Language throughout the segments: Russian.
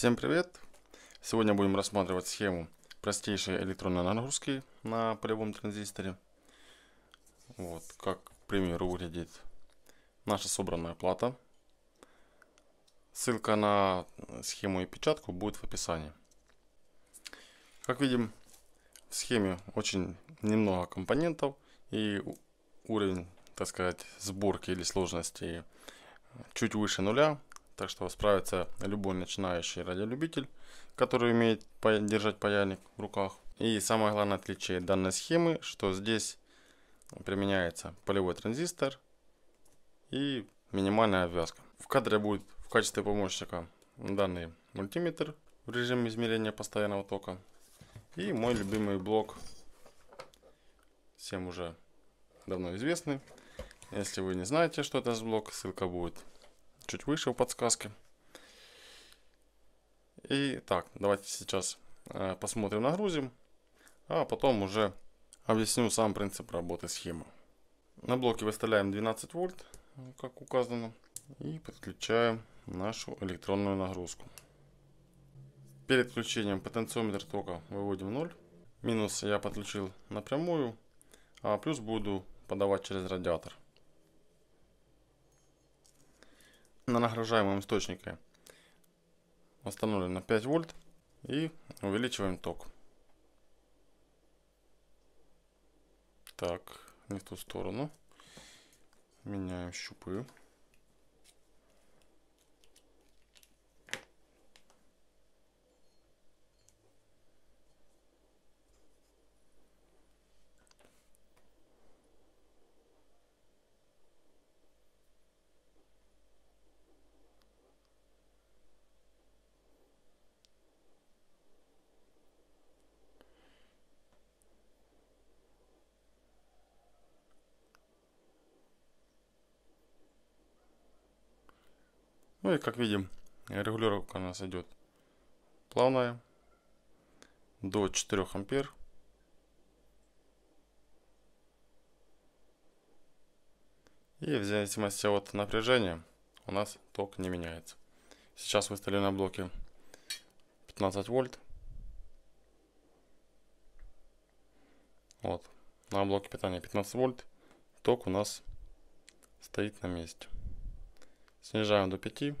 Всем привет! Сегодня будем рассматривать схему простейшей электронной нагрузки на полевом транзисторе. Вот как, к примеру, выглядит наша собранная плата. Ссылка на схему и печатку будет в описании. Как видим, в схеме очень немного компонентов и уровень, так сказать, сборки или сложности чуть выше нуля – так что справится любой начинающий радиолюбитель, который умеет держать паяльник в руках. И самое главное отличие данной схемы, что здесь применяется полевой транзистор и минимальная обвязка. В кадре будет в качестве помощника данный мультиметр в режиме измерения постоянного тока. И мой любимый блок, всем уже давно известный. Если вы не знаете, что это за блок, ссылка будет чуть выше в подсказке. И так, давайте сейчас э, посмотрим, нагрузим, а потом уже объясню сам принцип работы схемы. На блоке выставляем 12 вольт, как указано, и подключаем нашу электронную нагрузку. Перед включением потенциометр тока выводим 0. Минус я подключил напрямую, а плюс буду подавать через радиатор. на нагружаемом источнике на 5 вольт и увеличиваем ток. Так, не в ту сторону. Меняем щупы. Ну и как видим, регулировка у нас идет плавная до 4 ампер. И в зависимости от напряжения у нас ток не меняется. Сейчас выставлю на блоке 15 вольт. Вот, на блоке питания 15 вольт. Ток у нас стоит на месте. Снижаем до 5.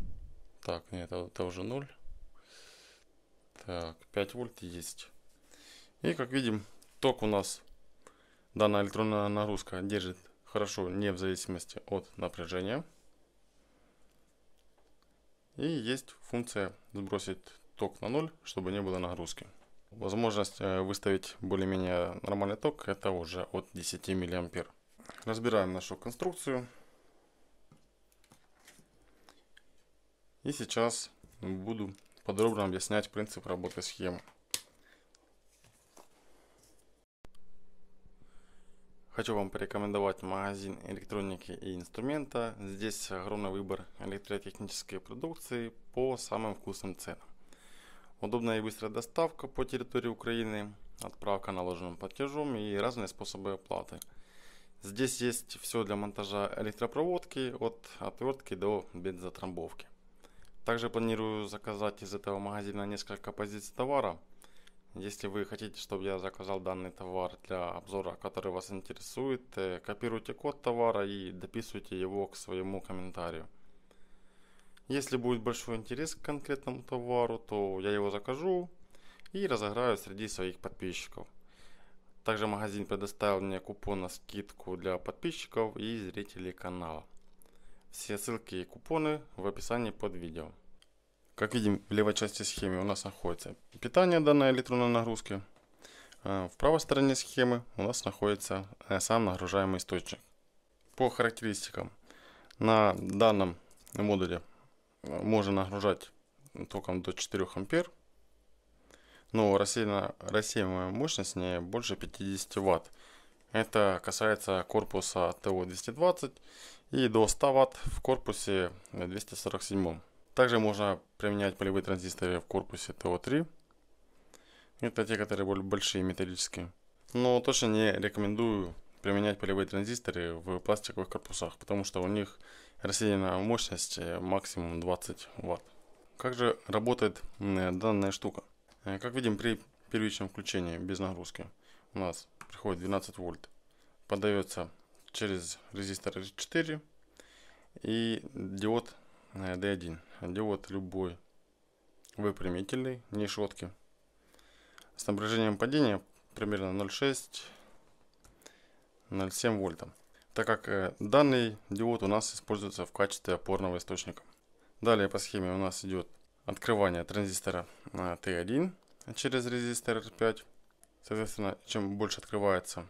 Так, нет, это, это уже 0. Так, 5 вольт есть. И как видим, ток у нас, данная электронная нагрузка держит хорошо, не в зависимости от напряжения. И есть функция сбросить ток на 0, чтобы не было нагрузки. Возможность э, выставить более-менее нормальный ток, это уже от 10 мА. Разбираем нашу конструкцию. И сейчас буду подробно объяснять принцип работы схемы. Хочу вам порекомендовать магазин электроники и инструмента. Здесь огромный выбор электротехнической продукции по самым вкусным ценам. Удобная и быстрая доставка по территории Украины, отправка наложенным платежом и разные способы оплаты. Здесь есть все для монтажа электропроводки от отвертки до бензотрамбовки. Также планирую заказать из этого магазина несколько позиций товара. Если вы хотите, чтобы я заказал данный товар для обзора, который вас интересует, э, копируйте код товара и дописывайте его к своему комментарию. Если будет большой интерес к конкретному товару, то я его закажу и разыграю среди своих подписчиков. Также магазин предоставил мне купон на скидку для подписчиков и зрителей канала. Все ссылки и купоны в описании под видео. Как видим, в левой части схемы у нас находится питание данной электронной нагрузки. А в правой стороне схемы у нас находится э, сам нагружаемый источник. По характеристикам, на данном модуле э, можно нагружать током до 4 ампер, но рассеиваемая мощность не больше 50 ватт. Это касается корпуса ТО-220 и до 100 Вт в корпусе 247. Также можно применять полевые транзисторы в корпусе ТО3. Это те, которые более большие, металлические. Но точно не рекомендую применять полевые транзисторы в пластиковых корпусах, потому что у них рассеянная мощность э, максимум 20 Вт. Как же работает данная штука? Э, как видим, при первичном включении без нагрузки у нас приходит 12 вольт, подается через резистор R4 и диод D1. Э, диод любой выпрямительный, не шотки. С напряжением падения примерно 0,6-0,7 вольта. Так как э, данный диод у нас используется в качестве опорного источника. Далее по схеме у нас идет открывание транзистора T1 э, через резистор R5. Соответственно, чем больше открывается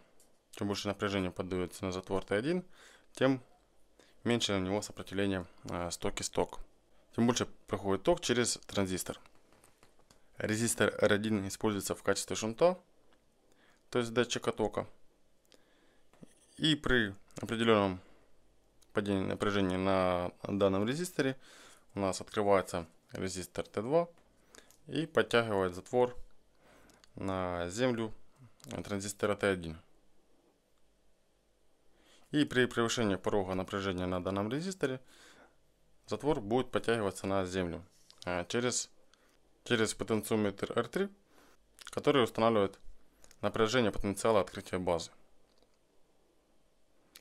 чем больше напряжение поддается на затвор Т1, тем меньше на него сопротивление а, стоки-сток. Тем больше проходит ток через транзистор. Резистор R1 используется в качестве шунта, то есть датчика тока. И при определенном падении напряжения на данном резисторе у нас открывается резистор Т2 и подтягивает затвор на землю транзистора Т1. И при превышении порога напряжения на данном резисторе затвор будет подтягиваться на землю а, через, через потенциометр R3, который устанавливает напряжение потенциала открытия базы.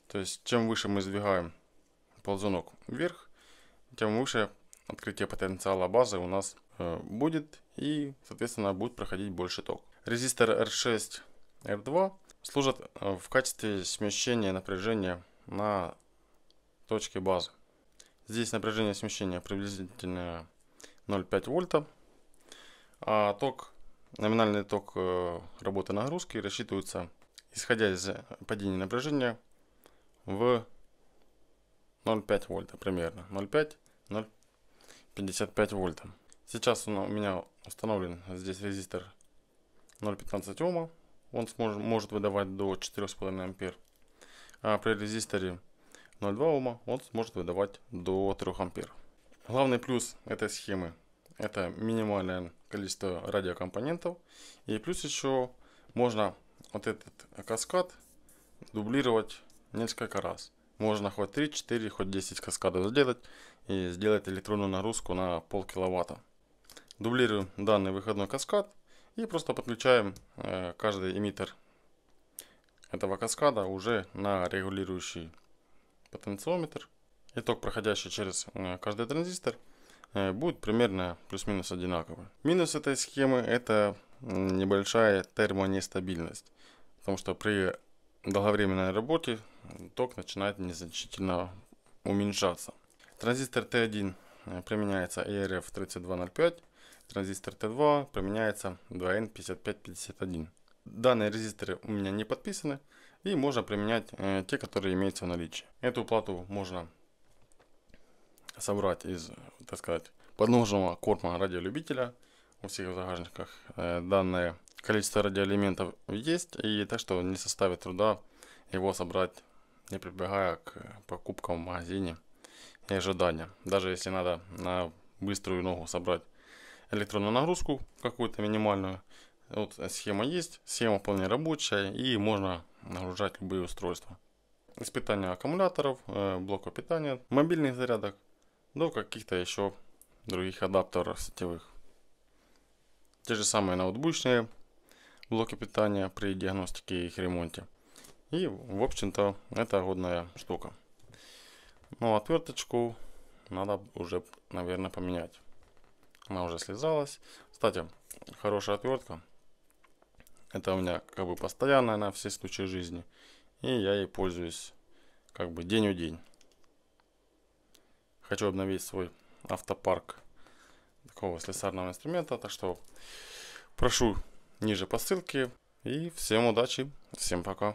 То есть, чем выше мы сдвигаем ползунок вверх, тем выше открытие потенциала базы у нас э, будет и, соответственно, будет проходить больше ток. Резистор R6, R2 служат э, в качестве смещения напряжения на точке базы. Здесь напряжение смещения приблизительно 0,5 вольта, а ток, номинальный ток э, работы нагрузки рассчитывается, исходя из э, падения напряжения, в 0,5 вольта примерно, 0,5-0,55 вольта. Сейчас у меня установлен здесь резистор 0,15 Ома, он сможет, может выдавать до 4,5 ампер. А при резисторе 0,2 Ома он сможет выдавать до 3 ампер. Главный плюс этой схемы это минимальное количество радиокомпонентов. И плюс еще можно вот этот каскад дублировать несколько раз. Можно хоть 3, 4, хоть 10 каскадов сделать и сделать электронную нагрузку на полкиловатта. Дублирую данный выходной каскад и просто подключаем э, каждый эмиттер этого каскада уже на регулирующий потенциометр. Итог, проходящий через э, каждый транзистор, э, будет примерно плюс-минус одинаковый. Минус этой схемы это небольшая термонестабильность, потому что при долговременной работе ток начинает незначительно уменьшаться. Транзистор T1 применяется ERF3205 Резистор Т2 применяется 2N5551. Данные резисторы у меня не подписаны и можно применять э, те, которые имеются в наличии. Эту плату можно собрать из, так сказать, подножного корма радиолюбителя. У всех в загажниках э, данное количество радиоэлементов есть, и так что не составит труда его собрать, не прибегая к э, покупкам в магазине и ожидания. Даже если надо на быструю ногу собрать электронную нагрузку какую-то минимальную. Вот схема есть, схема вполне рабочая и можно нагружать любые устройства. Испытания аккумуляторов, э, блока питания, мобильных зарядок, до каких-то еще других адаптеров сетевых. Те же самые ноутбучные блоки питания при диагностике и их ремонте. И в общем-то это годная штука. Но ну, отверточку надо уже, наверное, поменять. Она уже слезалась. Кстати, хорошая отвертка. Это у меня как бы постоянная на все случаи жизни. И я ей пользуюсь как бы день у день. Хочу обновить свой автопарк такого слесарного инструмента. Так что прошу ниже по ссылке. И всем удачи, всем пока.